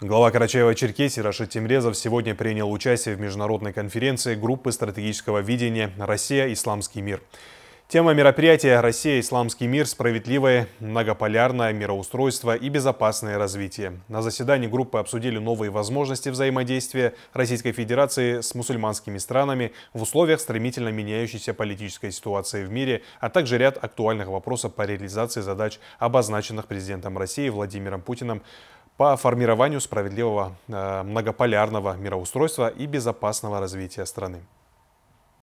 Глава Карачаева-Черкесии Рашид Тимрезов сегодня принял участие в международной конференции группы стратегического видения «Россия. Исламский мир». Тема мероприятия «Россия. Исламский мир. Справедливое, многополярное мироустройство и безопасное развитие». На заседании группы обсудили новые возможности взаимодействия Российской Федерации с мусульманскими странами в условиях стремительно меняющейся политической ситуации в мире, а также ряд актуальных вопросов по реализации задач, обозначенных президентом России Владимиром Путиным по формированию справедливого э, многополярного мироустройства и безопасного развития страны.